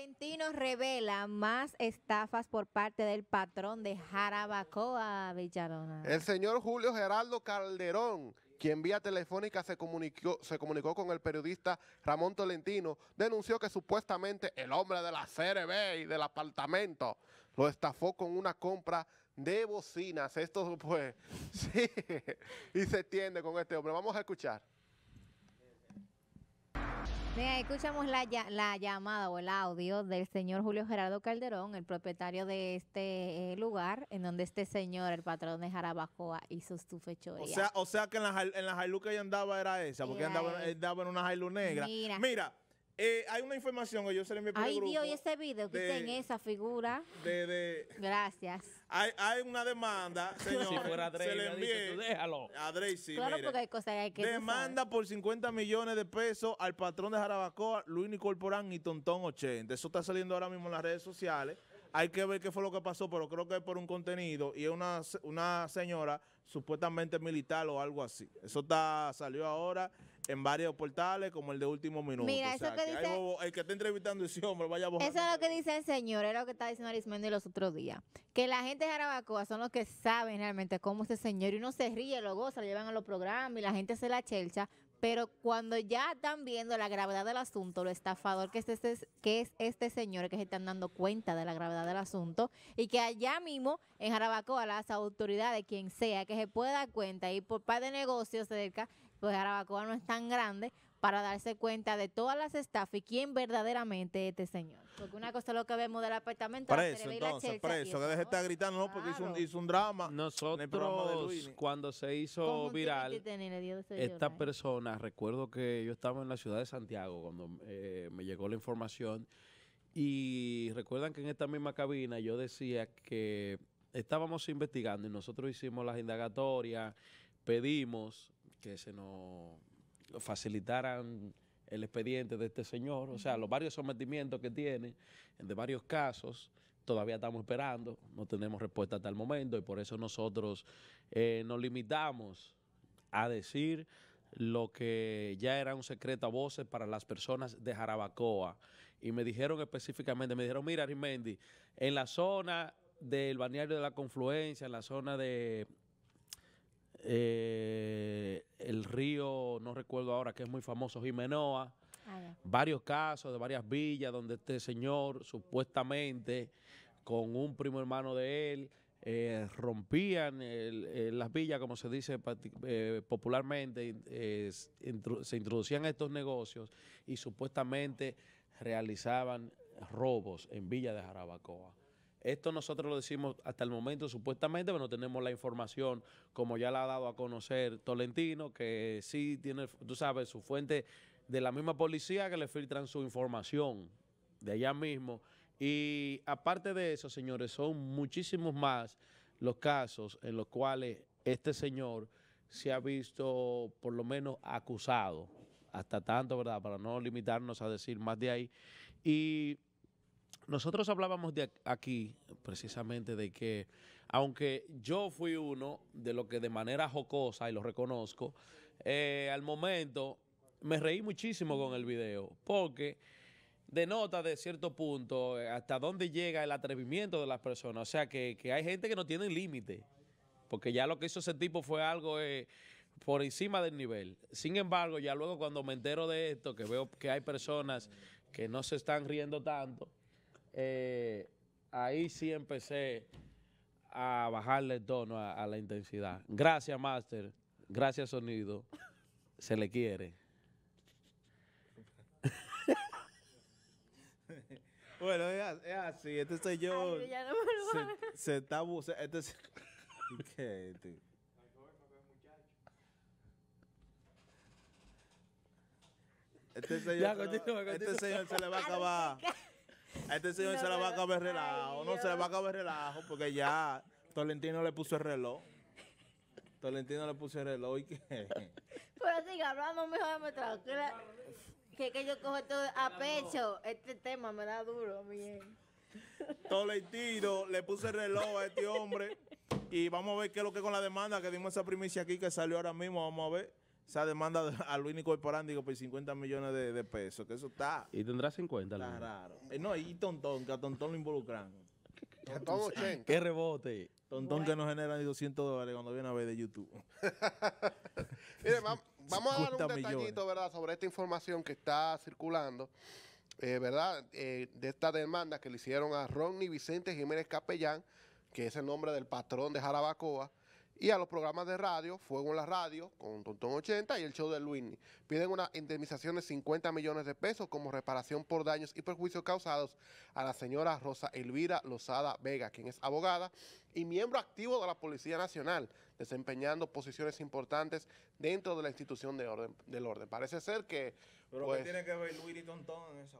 Tolentino revela más estafas por parte del patrón de Jarabacoa, Villarona. El señor Julio Geraldo Calderón, quien vía telefónica se comunicó, se comunicó con el periodista Ramón Tolentino, denunció que supuestamente el hombre de la CRB y del apartamento lo estafó con una compra de bocinas. Esto pues, sí, y se tiende con este hombre. Vamos a escuchar. Mira, escuchamos la, llamada o el audio del señor Julio Gerardo Calderón, el propietario de este eh, lugar, en donde este señor, el patrón de Jarabacoa, hizo su fechoría. O sea, o sea que en la, en la que ella andaba era esa, porque eh, andaba, en una jailu negra. Mira eh, hay una información que yo se le envié por Ay, el Dios, y ese video, que está en esa figura. Gracias. Hay, una demanda, señor. se le envié. déjalo. A Claro, hay cosas Demanda por 50 millones de pesos al patrón de Jarabacoa, Luis Corporán y Tontón 80. Eso está saliendo ahora mismo en las redes sociales. Hay que ver qué fue lo que pasó, pero creo que es por un contenido y es una, señora supuestamente militar o algo así. Eso está salió ahora en varios portales, como el de último minuto. Mira, eso que, dice, el que está entrevistando ese hombre, vaya a Eso es lo que dice el señor, era lo que está diciendo Arismendi los otros días. Que la gente de Jarabacoa son los que saben realmente cómo es el señor. Y uno se ríe, lo goza, lo llevan a los programas y la gente se la chelcha. Pero cuando ya están viendo la gravedad del asunto, lo estafador que es este, que es este señor que se están dando cuenta de la gravedad del asunto y que allá mismo en Jarabacoa las autoridades, quien sea, que se pueda dar cuenta y por par de negocios cerca, pues Jarabacoa no es tan grande, para darse cuenta de todas las estafas y quién verdaderamente es este señor. Porque una cosa es lo que vemos del apartamento. Preso, la entonces, preso. Que deje de estar gritando, no, porque hizo, un, drama. Nosotros, cuando se hizo viral, esta eh? persona, recuerdo que yo estaba en la ciudad de Santiago cuando eh, me llegó la información. Y recuerdan que en esta misma cabina yo decía que estábamos investigando y nosotros hicimos las indagatorias, pedimos que se nos facilitaran el expediente de este señor, o sea, los varios sometimientos que tiene, de varios casos, todavía estamos esperando, no tenemos respuesta hasta el momento y por eso nosotros eh, nos limitamos a decir lo que ya era un secreto a voces para las personas de Jarabacoa. Y me dijeron específicamente, me dijeron, mira Rimendi, en la zona del balneario de la confluencia, en la zona de eh, el río, no recuerdo ahora, que es muy famoso, Jimenoa, ah, varios casos de varias villas donde este señor supuestamente con un primo hermano de él eh, rompían eh, las villas, como se dice popularmente, se introducían estos negocios y supuestamente realizaban robos en Villa de Jarabacoa. Esto nosotros lo decimos hasta el momento supuestamente, pero no tenemos la información como ya la ha dado a conocer Tolentino, que sí tiene, tú sabes, su fuente de la misma policía que le filtran su información de allá mismo. Y aparte de eso, señores, son muchísimos más los casos en los cuales este señor se ha visto por lo menos acusado, hasta tanto, ¿verdad? Para no limitarnos a decir más de ahí. Y nosotros hablábamos de aquí precisamente de que, aunque yo fui uno de lo que de manera jocosa, y lo reconozco, eh, al momento me reí muchísimo con el video, porque denota de cierto punto eh, hasta dónde llega el atrevimiento de las personas. O sea, que, hay gente que no tiene límite, porque ya lo que hizo ese tipo fue algo... Eh, por encima del nivel. Sin embargo, ya luego cuando me entero de esto, que veo que hay personas que no se están riendo tanto, eh, ahí sí empecé a bajarle el tono a, la intensidad. Gracias, Master. Gracias, Sonido. Se le quiere. Bueno, es así, este soy yo. se, está abusando. este señor se le va a acabar. este señor se la va a acabar relajo. No se le va a acabar relajo porque ya Tolentino le puso el reloj. Tolentino le puso el reloj y que... Pero siga hablando, mejor me tranquila. Que, que yo cojo todo a pecho. Este tema me da duro, mí. Tolentino le puso el reloj a este hombre. Y vamos a ver qué es lo que con la demanda que dimos esa primicia aquí que salió ahora mismo. Vamos a ver esa demanda a Luis Nicol digo por 50 millones de, pesos, que eso está... Y tendrá 50. Está eh, no, y Tontón, que a Tontón lo involucran. Tontón Qué rebote. Tontón que no generan ni 200 dólares cuando viene a ver de YouTube. Mire, vamos a dar un detallito, ¿verdad?, sobre esta información que está circulando. Eh, ¿verdad? Eh, de esta demanda que le hicieron a Ronnie Vicente Jiménez Capellán, que es el nombre del patrón de Jarabacoa, y a los programas de radio, Fuego en la Radio, con Tontón 80 y el show de Luini. Piden una indemnización de 50 millones de pesos como reparación por daños y perjuicios causados a la señora Rosa Elvira Lozada Vega, quien es abogada y miembro activo de la Policía Nacional, desempeñando posiciones importantes dentro de la institución de orden, del orden. Parece ser que... Pero ¿qué pues, tiene que ver Luini Tontón en esa